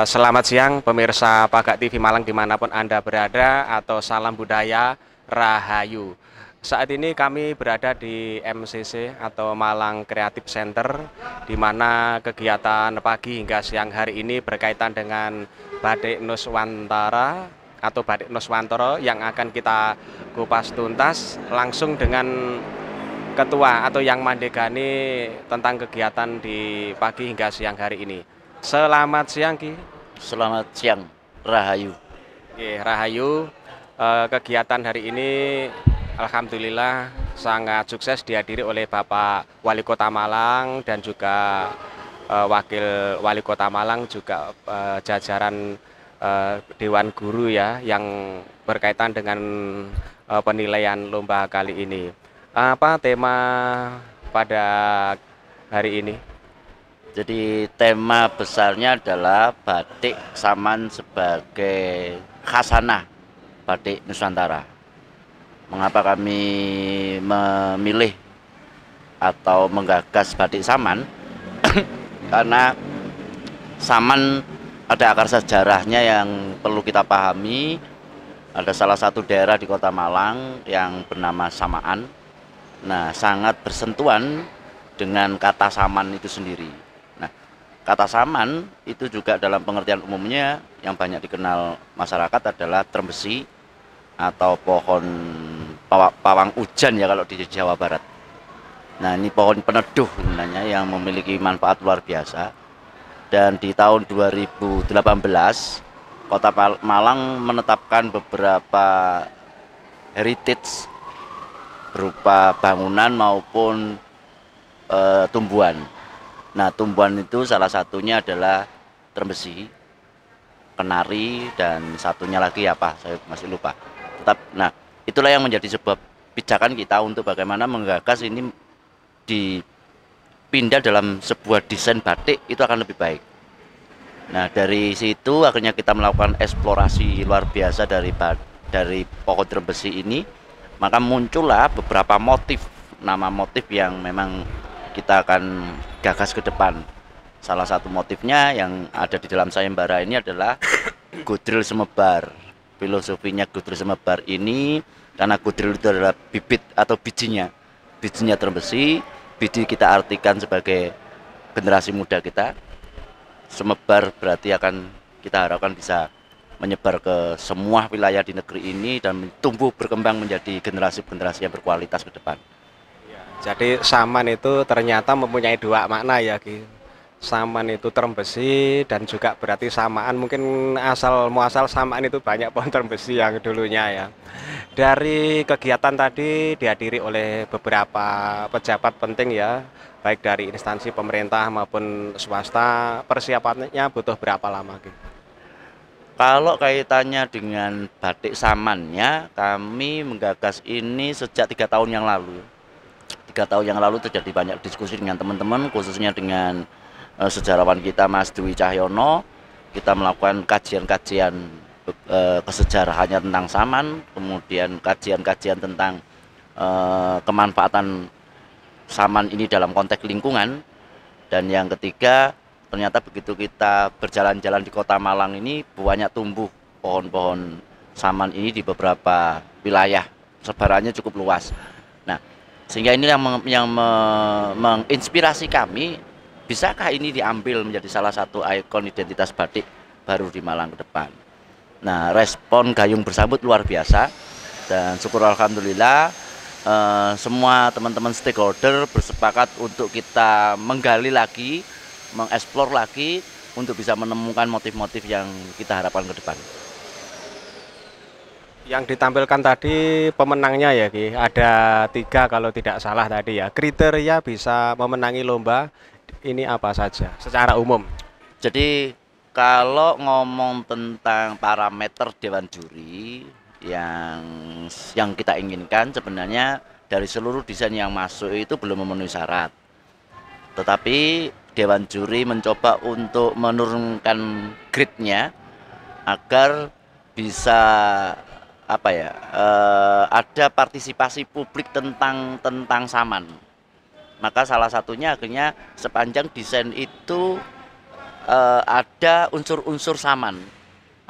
Eh, selamat siang pemirsa Pagak TV Malang dimanapun Anda berada atau salam budaya Rahayu. Saat ini kami berada di MCC atau Malang Creative Center di mana kegiatan pagi hingga siang hari ini berkaitan dengan Batik Nuswantara atau Batik Nuswantoro yang akan kita kupas tuntas langsung dengan ketua atau yang mandegani tentang kegiatan di pagi hingga siang hari ini. Selamat siang Ki. Selamat siang Rahayu. Oke, Rahayu, eh, kegiatan hari ini alhamdulillah sangat sukses dihadiri oleh Bapak Wali Kota Malang dan juga eh, Wakil Wali Kota Malang juga eh, jajaran Dewan Guru ya yang berkaitan dengan penilaian lomba kali ini. Apa tema pada hari ini? Jadi tema besarnya adalah batik saman sebagai khasanah batik Nusantara. Mengapa kami memilih atau menggagas batik saman? Karena saman ada akar sejarahnya yang perlu kita pahami. Ada salah satu daerah di Kota Malang yang bernama Samaan. Nah, sangat bersentuhan dengan kata saman itu sendiri Kata saman itu juga dalam pengertian umumnya yang banyak dikenal masyarakat adalah terbesi atau pohon pawang hujan ya kalau di Jawa Barat. Nah ini pohon peneduh sebenarnya yang memiliki manfaat luar biasa. Dan di tahun 2018 Kota Malang menetapkan beberapa heritage berupa bangunan maupun e, tumbuhan Nah, tumbuhan itu salah satunya adalah terbesi, kenari, dan satunya lagi apa? Saya masih lupa. Tetap, nah, itulah yang menjadi sebab pijakan kita untuk bagaimana menggagas ini dipindah dalam sebuah desain batik itu akan lebih baik. Nah, dari situ akhirnya kita melakukan eksplorasi luar biasa dari dari pokok terbesi ini, maka muncullah beberapa motif, nama motif yang memang kita akan gagas ke depan. Salah satu motifnya yang ada di dalam sayembara ini adalah Gudril Semebar. Filosofinya Gudril Semebar ini karena Gudril itu adalah bibit atau bijinya. Bijinya terbesi, biji kita artikan sebagai generasi muda kita. Semebar berarti akan kita harapkan bisa menyebar ke semua wilayah di negeri ini dan tumbuh berkembang menjadi generasi-generasi yang berkualitas ke depan. Jadi saman itu ternyata mempunyai dua makna ya Ki. Saman itu term dan juga berarti samaan mungkin asal muasal samaan itu banyak pohon term yang dulunya ya. Dari kegiatan tadi dihadiri oleh beberapa pejabat penting ya, baik dari instansi pemerintah maupun swasta. Persiapannya butuh berapa lama Ki? Kalau kaitannya dengan batik samannya, kami menggagas ini sejak tiga tahun yang lalu tiga tahun yang lalu terjadi banyak diskusi dengan teman-teman khususnya dengan uh, sejarawan kita Mas Dwi Cahyono kita melakukan kajian-kajian uh, kesejarahannya tentang saman kemudian kajian-kajian tentang uh, kemanfaatan saman ini dalam konteks lingkungan dan yang ketiga ternyata begitu kita berjalan-jalan di kota Malang ini banyak tumbuh pohon-pohon saman ini di beberapa wilayah sebarannya cukup luas sehingga ini yang, yang me, menginspirasi kami, bisakah ini diambil menjadi salah satu ikon identitas batik baru di Malang ke depan. Nah, respon Gayung bersambut luar biasa dan syukur alhamdulillah uh, semua teman-teman stakeholder bersepakat untuk kita menggali lagi, mengeksplor lagi untuk bisa menemukan motif-motif yang kita harapkan ke depan. Yang ditampilkan tadi pemenangnya ya Ki, ada tiga kalau tidak salah tadi ya. Kriteria bisa memenangi lomba ini apa saja secara umum? Jadi kalau ngomong tentang parameter dewan juri yang yang kita inginkan sebenarnya dari seluruh desain yang masuk itu belum memenuhi syarat. Tetapi dewan juri mencoba untuk menurunkan grade-nya agar bisa apa ya uh, ada partisipasi publik tentang tentang saman maka salah satunya akhirnya sepanjang desain itu uh, ada unsur-unsur saman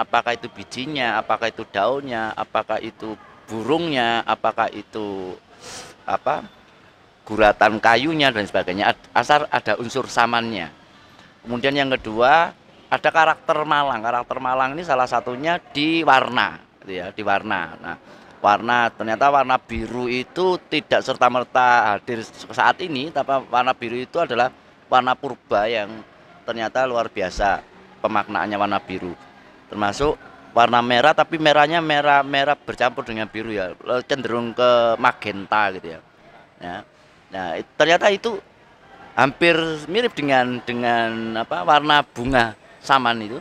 apakah itu bijinya apakah itu daunnya apakah itu burungnya apakah itu apa guratan kayunya dan sebagainya asal ada unsur samannya kemudian yang kedua ada karakter Malang karakter Malang ini salah satunya di warna gitu ya di warna. Nah, warna ternyata warna biru itu tidak serta merta hadir saat ini, tapi warna biru itu adalah warna purba yang ternyata luar biasa pemaknaannya warna biru. Termasuk warna merah tapi merahnya merah merah bercampur dengan biru ya cenderung ke magenta gitu ya. ya. Nah ternyata itu hampir mirip dengan dengan apa warna bunga saman itu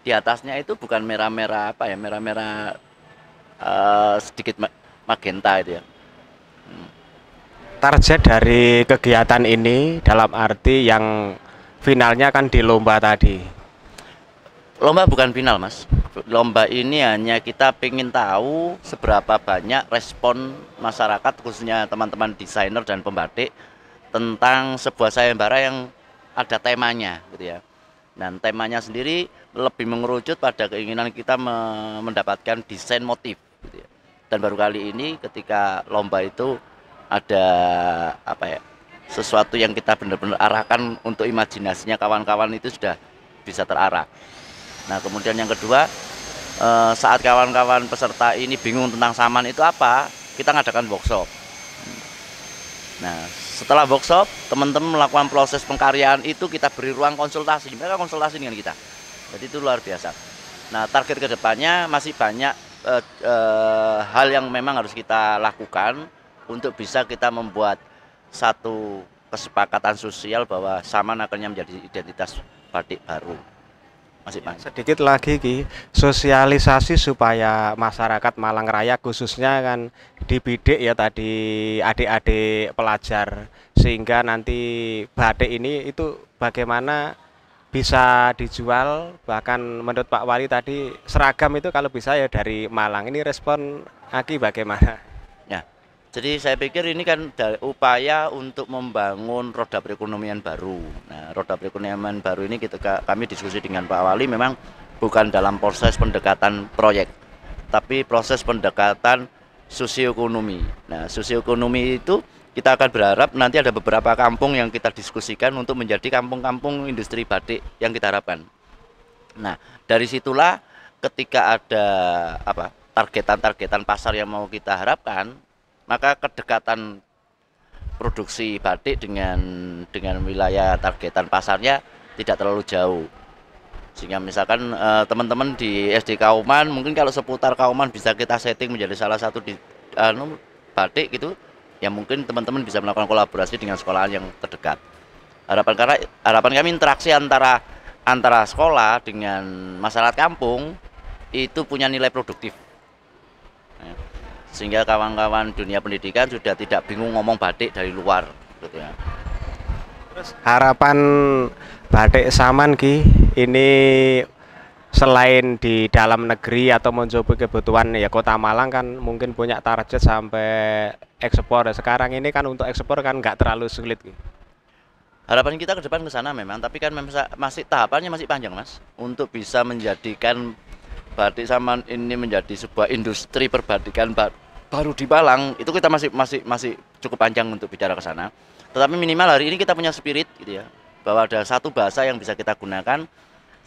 di atasnya itu bukan merah-merah apa ya merah-merah uh, sedikit magenta itu ya hmm. target dari kegiatan ini dalam arti yang finalnya kan di lomba tadi lomba bukan final mas lomba ini hanya kita ingin tahu seberapa banyak respon masyarakat khususnya teman-teman desainer dan pembatik tentang sebuah sayembara yang ada temanya gitu ya dan temanya sendiri lebih mengerucut pada keinginan kita mendapatkan desain motif. Gitu ya. Dan baru kali ini ketika lomba itu ada apa ya sesuatu yang kita benar-benar arahkan untuk imajinasinya kawan-kawan itu sudah bisa terarah. Nah kemudian yang kedua eh, saat kawan-kawan peserta ini bingung tentang saman itu apa, kita ngadakan workshop. Nah setelah workshop, teman-teman melakukan proses pengkaryaan itu kita beri ruang konsultasi. Mereka konsultasi dengan kita. Jadi itu luar biasa. Nah, target kedepannya masih banyak eh, eh, hal yang memang harus kita lakukan untuk bisa kita membuat satu kesepakatan sosial bahwa sama akhirnya menjadi identitas batik baru. Masih Sedikit lagi Ki, sosialisasi supaya masyarakat Malang Raya khususnya kan dibidik ya tadi adik-adik pelajar sehingga nanti badai ini itu bagaimana bisa dijual bahkan menurut Pak Wali tadi seragam itu kalau bisa ya dari Malang ini respon Aki bagaimana? Jadi saya pikir ini kan upaya untuk membangun roda perekonomian baru. Nah, roda perekonomian baru ini kita kami diskusi dengan Pak Wali memang bukan dalam proses pendekatan proyek, tapi proses pendekatan sosioekonomi. Nah, sosioekonomi itu kita akan berharap nanti ada beberapa kampung yang kita diskusikan untuk menjadi kampung-kampung industri batik yang kita harapkan. Nah, dari situlah ketika ada apa targetan-targetan pasar yang mau kita harapkan, maka kedekatan produksi batik dengan dengan wilayah targetan pasarnya tidak terlalu jauh sehingga misalkan eh, teman-teman eh, di SD Kauman mungkin kalau seputar Kauman bisa kita setting menjadi salah satu di anu, batik gitu ya mungkin teman-teman bisa melakukan kolaborasi dengan sekolah yang terdekat harapan karena harapan kami interaksi antara antara sekolah dengan masyarakat kampung itu punya nilai produktif sehingga kawan-kawan dunia pendidikan sudah tidak bingung ngomong batik dari luar gitu ya. Terus harapan batik saman Ki ini selain di dalam negeri atau mencoba kebutuhan ya kota Malang kan mungkin punya target sampai ekspor ya, sekarang ini kan untuk ekspor kan nggak terlalu sulit Ki. Harapan kita ke depan ke sana memang, tapi kan masih tahapannya masih panjang, Mas. Untuk bisa menjadikan batik sama ini menjadi sebuah industri perbatikan baru di Balang itu kita masih masih masih cukup panjang untuk bicara ke sana. Tetapi minimal hari ini kita punya spirit gitu ya bahwa ada satu bahasa yang bisa kita gunakan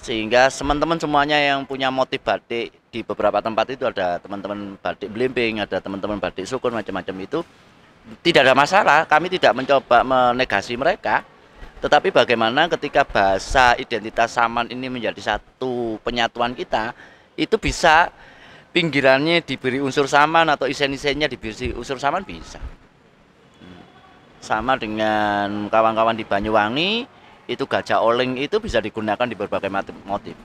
sehingga teman-teman semuanya yang punya motif batik di beberapa tempat itu ada teman-teman batik belimbing, ada teman-teman batik sukun macam-macam itu tidak ada masalah. Kami tidak mencoba menegasi mereka, tetapi bagaimana ketika bahasa identitas saman ini menjadi satu penyatuan kita, itu bisa pinggirannya diberi unsur saman atau isen-isennya diberi unsur saman bisa hmm. sama dengan kawan-kawan di Banyuwangi itu gajah oleng itu bisa digunakan di berbagai motif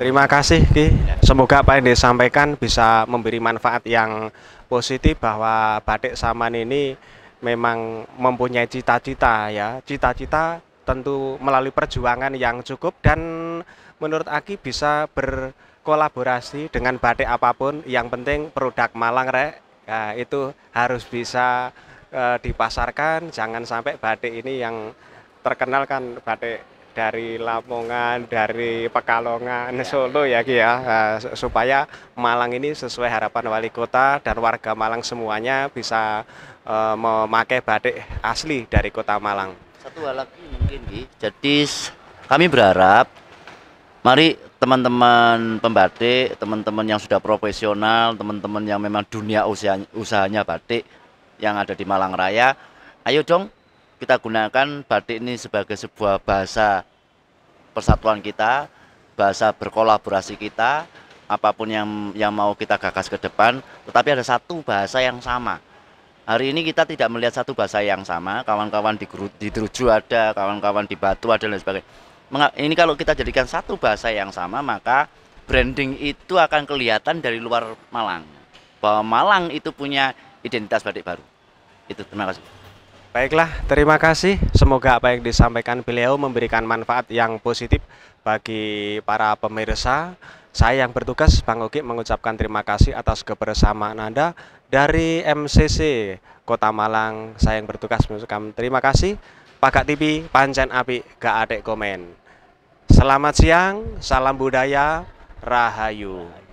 Terima kasih Ki. Ya. Semoga apa yang disampaikan bisa memberi manfaat yang positif bahwa batik saman ini memang mempunyai cita-cita ya. Cita-cita tentu melalui perjuangan yang cukup dan menurut Aki bisa berkolaborasi dengan batik apapun yang penting produk Malang rek ya, itu harus bisa e, dipasarkan jangan sampai batik ini yang terkenal kan batik dari Lamongan, dari Pekalongan, ya. Solo ya Ki ya, e, supaya Malang ini sesuai harapan wali kota dan warga Malang semuanya bisa e, memakai batik asli dari kota Malang. Satu hal lagi mungkin Ki, jadi kami berharap Mari teman-teman pembatik, teman-teman yang sudah profesional, teman-teman yang memang dunia usahanya, usahanya batik yang ada di Malang Raya, ayo dong kita gunakan batik ini sebagai sebuah bahasa persatuan kita, bahasa berkolaborasi kita, apapun yang yang mau kita gagas ke depan, tetapi ada satu bahasa yang sama. Hari ini kita tidak melihat satu bahasa yang sama, kawan-kawan di, di Druju ada, kawan-kawan di Batu ada dan sebagainya ini kalau kita jadikan satu bahasa yang sama maka branding itu akan kelihatan dari luar Malang bahwa Malang itu punya identitas batik baru itu terima kasih baiklah terima kasih semoga apa yang disampaikan beliau memberikan manfaat yang positif bagi para pemirsa saya yang bertugas Bang Oki mengucapkan terima kasih atas kebersamaan Anda dari MCC Kota Malang saya yang bertugas mengucapkan terima kasih Pakak TV Pancen Api Gak Adek Komen Selamat siang, salam budaya, Rahayu.